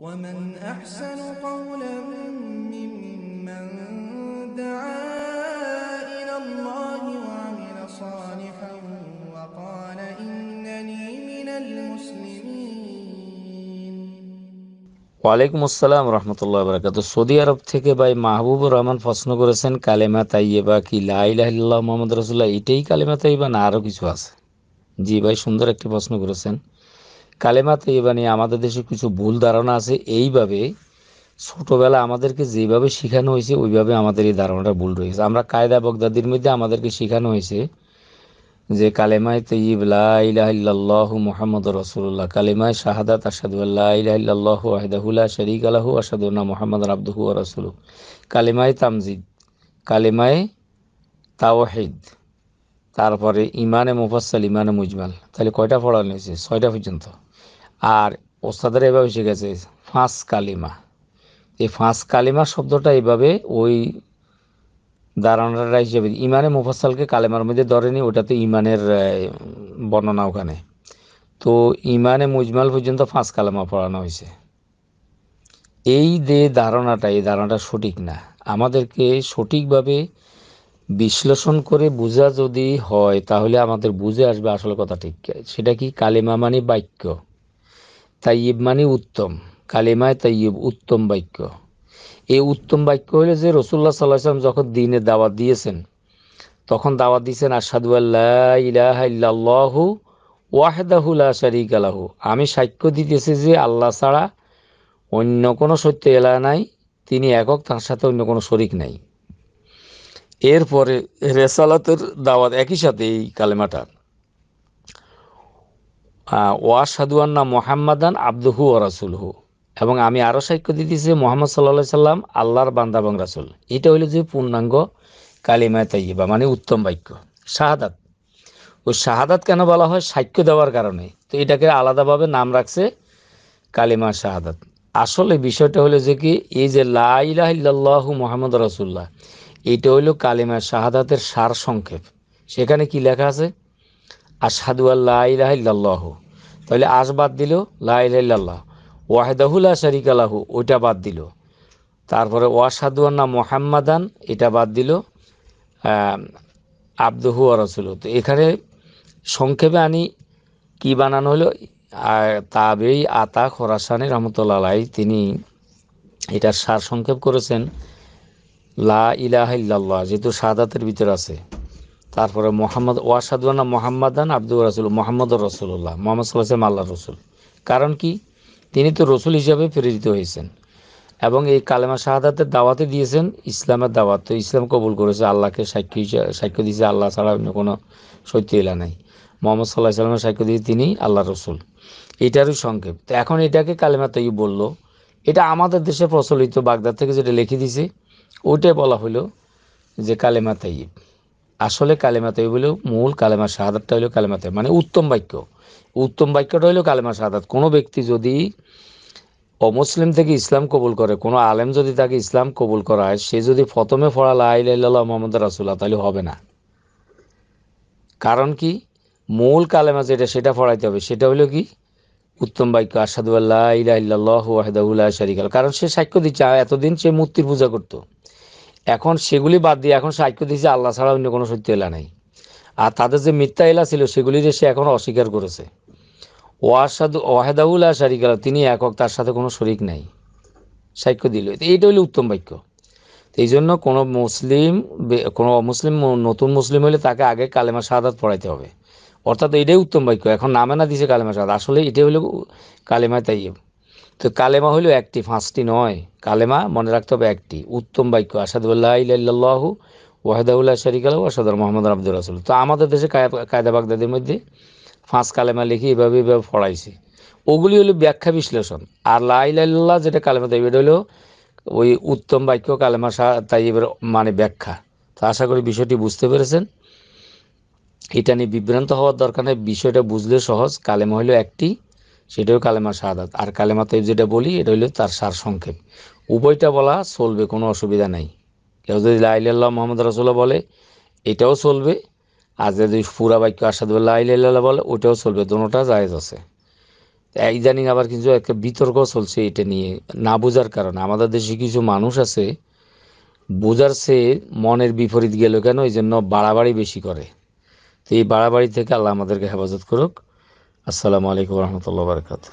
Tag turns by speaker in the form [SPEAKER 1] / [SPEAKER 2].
[SPEAKER 1] ومن أحسن قولا ممن دعا إلى الله وعمل صالحا وقال إنني من المسلمين ওয়ালাইকুম আসসালাম রহমতুল্লাহ বরকাত সৌদি আরব থেকে ভাই মাহবুবুর রহমান প্রশ্ন করেছেন কালেমা তাইয়েবা কি লাইলাহ মোহাম্মদ রসুল্লাহ এটাই কালেমা তাইবা না আরও কিছু আছে জি ভাই সুন্দর একটি প্রশ্ন করেছেন কালেমা তৈবা মানে আমাদের দেশে কিছু ভুল ধারণা আছে এইভাবে ছোটোবেলা আমাদেরকে যেভাবে শেখানো হয়েছে ওইভাবে আমাদের এই ধারণাটা ভুল রয়েছে আমরা কায়দা বগদাদির মধ্যে আমাদেরকে শেখানো হয়েছে যে কালেমায় তৈব লাহ মোহাম্মদ রসুল্লাহ কালেমায় শাহাদাত আসাদুল্লাহ আহদাহুল্লাহ শরিক আলাহ আসাদুল্লাহ মোহাম্মদ আব্দহু রসুল কালেমায় তামজিদ কালেমায় তাওহিদ তারপরে ইমানে মুফাসাল ইমানে মুজমাল তাহলে কয়টা পড়ানো হয়েছে ছয়টা পর্যন্ত আর ওস্তাদের এভাবে শিখেছে ফাঁস কালিমা এই ফাঁস কালিমা শব্দটা এভাবে ওই দারানারা হিসেবে ইমানে মুফাসালকে কালেমার মধ্যে ধরেনি ওটা তো ইমানের বর্ণনা ওখানে তো ইমানে মুজমাল পর্যন্ত ফাঁস কালেমা পড়ানো হয়েছে এই যে ধারণাটা এই ধারণাটা সঠিক না আমাদেরকে সঠিকভাবে বিশ্লেষণ করে বোঝা যদি হয় তাহলে আমাদের বুঝে আসবে আসল কথা ঠিক সেটা কি কালেমা মানে বাক্য তাইয়িব মানে উত্তম কালিমায় তাইয়িব উত্তম বাক্য এই উত্তম বাক্য হলো যে রসুল্লাহ সাল্লাহ সাল্লাম যখন দিনে দাওয়াত দিয়েছেন তখন দাওয়াত দিয়েছেন আসাদু আল্লাহ ইলাহা ইল্লাল্লাহু শারিক আলাহু আমি সাক্ষ্য দিতেছি যে আল্লাহ ছাড়া অন্য কোনো সত্য এলা নাই তিনি একক তার সাথে অন্য কোনো শরিক নাই এরপরে রেসালাতের দাওয়াত একই সাথে এই কালেমাটার ওয়াসাদুয়ান্না মোহাম্মদান আব্দুহু ও হু এবং আমি আরও সাক্ষ্য দিতেছি মোহাম্মদ সাল্লা সাল্লাম আল্লাহর বান্দা এবং রাসুল এটা হইল যে পূর্ণাঙ্গ কালিমায় তাইবা মানে উত্তম বাক্য শাহাদাত ওই শাহাদাত কেন বলা হয় সাক্ষ্য দেওয়ার কারণে তো এটাকে আলাদাভাবে নাম রাখছে কালিমা শাহাদাত আসলে বিষয়টা হলো যে কি এই যে লাইলাহ মোহাম্মদ রসুল্লাহ এটা হলো কালিমা শাহাদাতের সার সংক্ষেপ সেখানে কি লেখা আছে আসাদু আল্লাহ ইলাহিল্লাহ তাহলে আস বাদ দিল লাহ ওয়াহেদাহুল্লা শরিক আলাহু ওইটা বাদ দিল তারপরে ওয়াসাদু আন্না মোহাম্মাদান এটা বাদ দিল আব্দহু আরসুল তো এখানে সংক্ষেপে আনি কি বানানো হলো তাবেই আতা খরাসানি রহমতুল্লাহ আলাই তিনি এটার সার সংক্ষেপ করেছেন লা ইলাহ ইল্লাল্লাহ যেহেতু সাদাতের ভিতর আছে তারপরে মোহাম্মদ ওয়াসাদুয়ানা মোহাম্মদান আব্দুল রাসুল মোহাম্মদ রসুল্লাহ মোহাম্মদ সাল্লাম আল্লাহ রসুল কারণ কি তিনি তো রসুল হিসাবে প্রেরিত হয়েছেন এবং এই কালেমা শাহাদাতের দাওয়াতে দিয়েছেন ইসলামের দাওয়াত তো ইসলাম কবুল করেছে আল্লাহকে সাক্ষী সাক্ষ্য দিয়েছে আল্লাহ ছাড়া অন্য কোনো সত্য এলা নাই মোহাম্মদ সাল্লাহ সাল্লামের সাক্ষ্য দিয়ে তিনি আল্লাহ রসুল এটারই সংক্ষেপ তো এখন এটাকে কালেমা তৈ বলল এটা আমাদের দেশে প্রচলিত বাগদাদ থেকে যেটা লিখে দিছে ওইটাই বলা হলো যে কালেমা তাইব আসলে কালেমাতে বলে মূল কালেমা শাহাদাতটা হলো কালেমাতে মানে উত্তম বাক্য উত্তম বাক্যটা হলো কালেমা শাহাদাত কোনো ব্যক্তি যদি অমুসলিম থেকে ইসলাম কবুল করে কোনো আলেম যদি তাকে ইসলাম কবুল করায় সে যদি প্রথমে ফড়া লাইল্লাহ মোহাম্মদ রাসুল্লাহ তাহলে হবে না কারণ কি মূল কালেমা যেটা সেটা ফড়াইতে হবে সেটা হলো কি উত্তম বাক্য আসাদুল্লাহ আল্লাহ ইল্লাহ ওয়াহদাউল্লাহ শারিকাল কারণ সে সাক্ষ্য দিচ্ছে এতদিন সে মূর্তির পূজা করতো এখন সেগুলি বাদ দিয়ে এখন সাক্ষ্য দিয়েছে আল্লাহ ছাড়া অন্য কোনো সত্য এলা নাই আর তাদের যে মিথ্যা এলা ছিল সেগুলি যে সে এখন অস্বীকার করেছে ওয়াসাদু আর শারিক আল্লাহ তিনি একক তার সাথে কোনো শরিক নাই সাক্ষ্য দিল এইটা হলো উত্তম বাক্য এই জন্য কোনো মুসলিম কোনো অমুসলিম নতুন মুসলিম হলে তাকে আগে কালেমা শাহাদ পড়াইতে হবে অর্থাৎ এটাই উত্তম বাক্য এখন নামে না দিছে কালেমা শাহাদ আসলে এটাই হলো কালেমা তাই তো কালেমা হলো একটি পাঁচটি নয় কালেমা মনে রাখতে হবে একটি উত্তম বাক্য আসাদুল্লাহ ওয়াহেদাউল্লাহ শরিক আলহ ওয়াসাদুর মোহাম্মদ আব্দুর রাসুল তো আমাদের দেশে কায়দা বাগদাদের মধ্যে ফাঁস কালেমা লিখে এভাবে এভাবে ফড়াইছে ওগুলি হলো ব্যাখ্যা বিশ্লেষণ আর লাইল্লাহ যেটা কালেমা তাই হলো ওই উত্তম বাক্য কালেমা তাই এবার মানে ব্যাখ্যা তো আশা করি বিষয়টি বুঝতে পেরেছেন এটা নিয়ে বিভ্রান্ত হওয়ার দরকার নেই বিষয়টা বুঝলে সহজ কালেমা হলো একটি সেটাও কালেমা শাহাদাত আর কালেমা তৈব যেটা বলি এটা হইলো তার সার সংক্ষেপ উভয়টা বলা চলবে কোনো অসুবিধা নাই কেউ যদি লাইল্লাহ মোহাম্মদ রাসুল্লাহ বলে এটাও চলবে আর যদি পুরা বাক্য আসাদুল্লাহ আইল্লাহ বলে ওটাও চলবে দুটা জায়েজ আছে ইদানিং জানি আবার কিছু একটা বিতর্ক চলছে এটা নিয়ে না বোঝার কারণে আমাদের দেশে কিছু মানুষ আছে বোঝার সে মনের বিপরীত গেল কেন এই জন্য বাড়াবাড়ি বেশি করে তো এই বাড়াবাড়ি থেকে আল্লাহ আমাদেরকে হেফাজত করুক আসসালামু আলাইকুম রহমতুল্লাহ বারকাতু